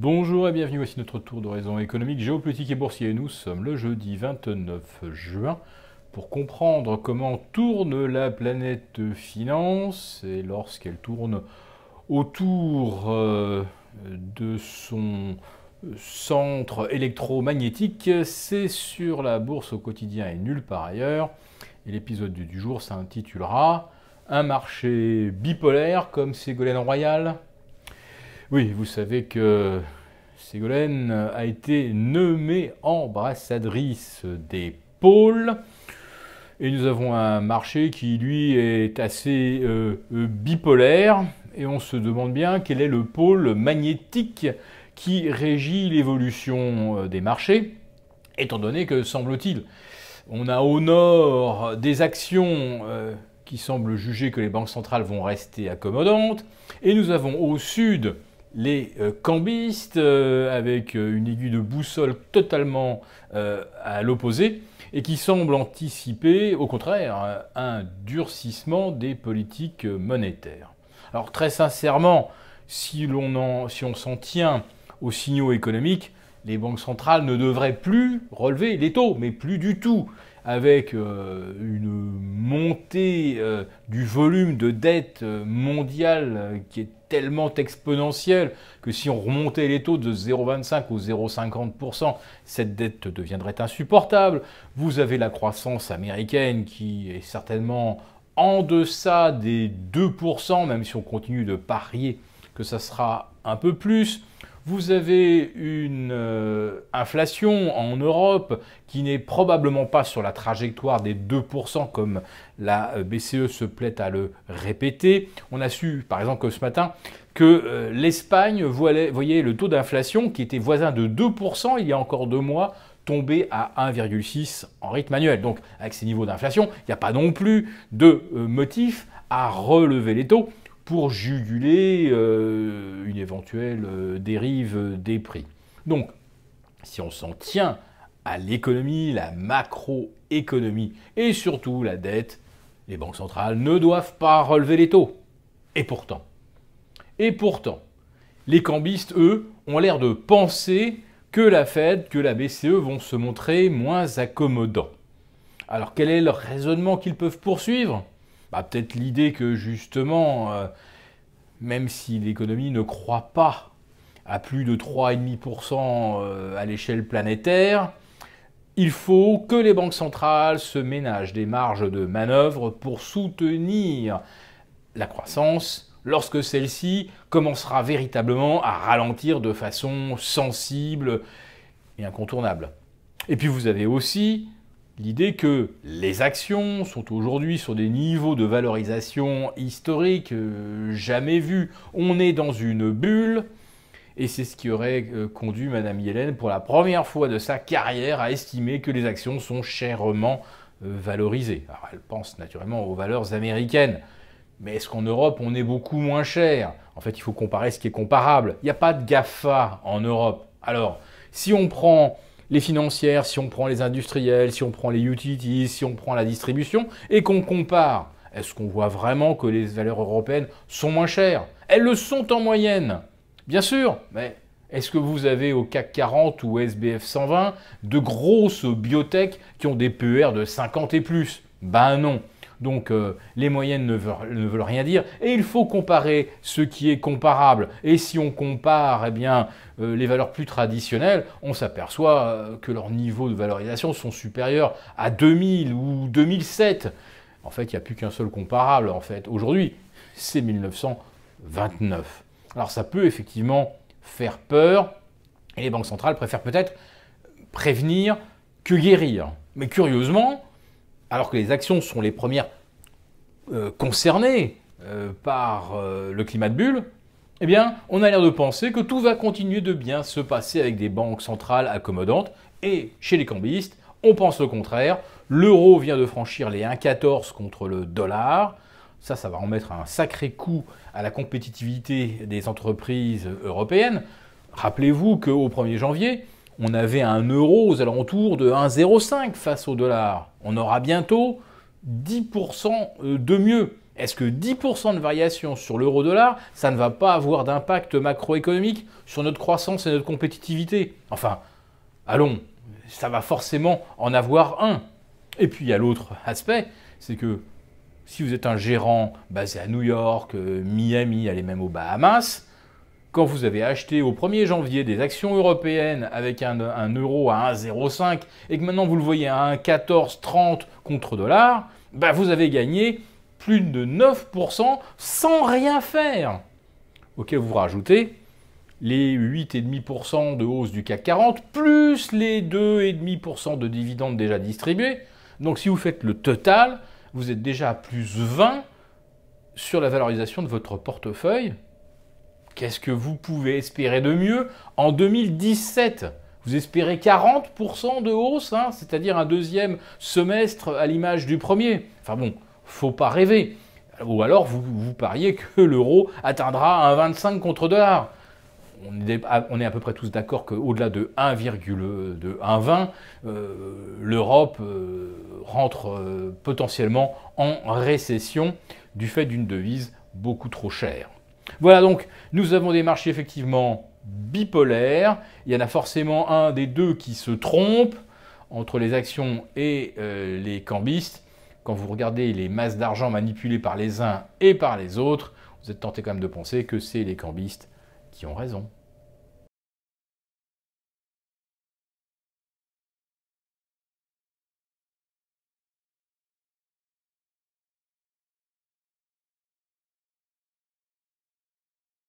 Bonjour et bienvenue, voici notre tour d'horizon économique, géopolitique et boursier. Nous sommes le jeudi 29 juin. Pour comprendre comment tourne la planète finance et lorsqu'elle tourne autour euh, de son centre électromagnétique, c'est sur la bourse au quotidien et nulle part ailleurs. Et l'épisode du jour s'intitulera Un marché bipolaire comme Ségolène Royal oui, vous savez que Ségolène a été nommée ambassadrice des pôles. Et nous avons un marché qui, lui, est assez euh, bipolaire. Et on se demande bien quel est le pôle magnétique qui régit l'évolution euh, des marchés, étant donné que, semble-t-il, on a au nord des actions euh, qui semblent juger que les banques centrales vont rester accommodantes, et nous avons au sud les euh, cambistes, euh, avec euh, une aiguille de boussole totalement à l'opposé, et qui semble anticiper, au contraire, un durcissement des politiques monétaires. Alors très sincèrement, si l'on si s'en tient aux signaux économiques, les banques centrales ne devraient plus relever les taux, mais plus du tout, avec une montée du volume de dette mondiale qui est tellement exponentielle que si on remontait les taux de 0,25 ou 0,50%, cette dette deviendrait insupportable. Vous avez la croissance américaine qui est certainement en deçà des 2%, même si on continue de parier que ça sera un peu plus. Vous avez une euh, inflation en Europe qui n'est probablement pas sur la trajectoire des 2% comme la euh, BCE se plaît à le répéter. On a su par exemple ce matin que euh, l'Espagne voyait le taux d'inflation qui était voisin de 2% il y a encore deux mois tomber à 1,6 en rythme annuel. Donc avec ces niveaux d'inflation, il n'y a pas non plus de motif à relever les taux pour juguler euh, une éventuelle euh, dérive des prix. Donc, si on s'en tient à l'économie, la macroéconomie et surtout la dette, les banques centrales ne doivent pas relever les taux. Et pourtant, et pourtant, les cambistes, eux, ont l'air de penser que la Fed, que la BCE vont se montrer moins accommodants. Alors quel est leur raisonnement qu'ils peuvent poursuivre bah, peut-être l'idée que justement, euh, même si l'économie ne croit pas à plus de 3,5% euh, à l'échelle planétaire, il faut que les banques centrales se ménagent des marges de manœuvre pour soutenir la croissance lorsque celle-ci commencera véritablement à ralentir de façon sensible et incontournable. Et puis vous avez aussi l'idée que les actions sont aujourd'hui sur des niveaux de valorisation historiques euh, jamais vus. On est dans une bulle. Et c'est ce qui aurait euh, conduit Madame Yellen, pour la première fois de sa carrière, à estimer que les actions sont chèrement euh, valorisées. Alors elle pense naturellement aux valeurs américaines. Mais est-ce qu'en Europe, on est beaucoup moins cher En fait, il faut comparer ce qui est comparable. Il n'y a pas de GAFA en Europe. Alors, si on prend les financières, si on prend les industriels, si on prend les utilities, si on prend la distribution, et qu'on compare, est-ce qu'on voit vraiment que les valeurs européennes sont moins chères Elles le sont en moyenne, bien sûr, mais est-ce que vous avez au CAC 40 ou SBF 120 de grosses biotech qui ont des PER de 50 et plus Ben non. Donc euh, les moyennes ne veulent, rien dire. Et il faut comparer ce qui est comparable. Et si on compare eh bien, euh, les valeurs plus traditionnelles, on s'aperçoit euh, que leurs niveaux de valorisation sont supérieurs à 2000 ou 2007. En fait, il n'y a plus qu'un seul comparable en fait aujourd'hui, c'est 1929. Alors ça peut effectivement faire peur et les banques centrales préfèrent peut-être prévenir que guérir. Mais curieusement, alors que les actions sont les premières euh, concernées euh, par euh, le climat de bulle, eh bien, on a l'air de penser que tout va continuer de bien se passer avec des banques centrales accommodantes. Et chez les cambistes, on pense le contraire. L'euro vient de franchir les 1,14 contre le dollar. Ça, ça va en mettre un sacré coup à la compétitivité des entreprises européennes. Rappelez-vous qu'au 1er janvier, on avait un euro aux alentours de 1,05 face au dollar. On aura bientôt 10% de mieux. Est-ce que 10% de variation sur l'euro-dollar, ça ne va pas avoir d'impact macroéconomique sur notre croissance et notre compétitivité Enfin, allons, ça va forcément en avoir un. Et puis il y a l'autre aspect, c'est que si vous êtes un gérant basé à New York, euh, Miami, allez même aux Bahamas, quand vous avez acheté au 1er janvier des actions européennes avec un, euro à 1,05 et que maintenant vous le voyez à 1,1430 contre dollar, bah, vous avez gagné plus de 9% sans rien faire. Auquel vous rajoutez les 8,5% de hausse du CAC 40 plus les 2,5% de dividendes déjà distribués. Donc si vous faites le total, vous êtes déjà à plus 20 sur la valorisation de votre portefeuille Qu'est-ce que vous pouvez espérer de mieux en 2017 vous espérez 40% de hausse, hein, c'est-à-dire un deuxième semestre à l'image du premier. Enfin bon, faut pas rêver. Ou alors vous, vous pariez que l'euro atteindra un 25 contre dollar. Ah, on est, à, peu près tous d'accord qu'au-delà de 1,20, euh, l'Europe euh, rentre euh, potentiellement en récession du fait d'une devise beaucoup trop chère. Voilà donc, nous avons des marchés effectivement bipolaires. Il y en a forcément un des deux qui se trompe entre les actions et euh, les cambistes. Quand vous regardez les masses d'argent manipulées par les uns et par les autres, vous êtes tenté quand même de penser que c'est les cambistes qui ont raison.